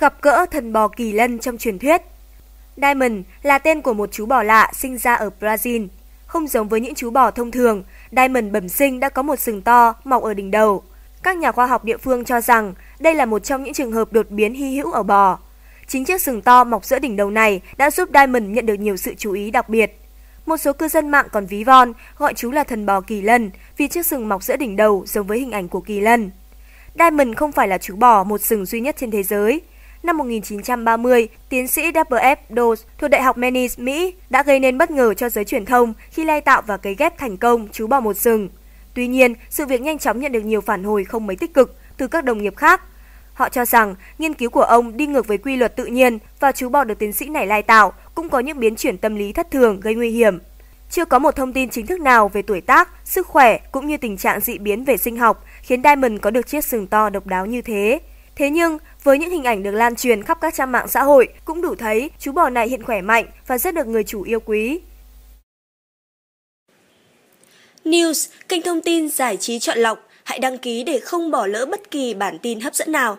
gặp gỡ thần bò kỳ lân trong truyền thuyết. Diamond là tên của một chú bò lạ sinh ra ở Brazil. Không giống với những chú bò thông thường, Diamond bẩm sinh đã có một sừng to mọc ở đỉnh đầu. Các nhà khoa học địa phương cho rằng đây là một trong những trường hợp đột biến hy hữu ở bò. Chính chiếc sừng to mọc giữa đỉnh đầu này đã giúp Diamond nhận được nhiều sự chú ý đặc biệt. Một số cư dân mạng còn ví von gọi chú là thần bò kỳ lân vì chiếc sừng mọc giữa đỉnh đầu giống với hình ảnh của kỳ lân. Diamond không phải là chú bò một sừng duy nhất trên thế giới năm 1930, tiến sĩ W.F. Dawes thuộc Đại học Menis, Mỹ đã gây nên bất ngờ cho giới truyền thông khi lai tạo và cấy ghép thành công chú bò một sừng. Tuy nhiên, sự việc nhanh chóng nhận được nhiều phản hồi không mấy tích cực từ các đồng nghiệp khác. Họ cho rằng nghiên cứu của ông đi ngược với quy luật tự nhiên và chú bò được tiến sĩ này lai tạo cũng có những biến chuyển tâm lý thất thường gây nguy hiểm. Chưa có một thông tin chính thức nào về tuổi tác, sức khỏe cũng như tình trạng dị biến về sinh học khiến Diamond có được chiếc sừng to độc đáo như thế. Thế nhưng, với những hình ảnh được lan truyền khắp các trang mạng xã hội cũng đủ thấy chú bò này hiện khỏe mạnh và rất được người chủ yêu quý. News, kênh thông tin giải trí chọn lọc, hãy đăng ký để không bỏ lỡ bất kỳ bản tin hấp dẫn nào.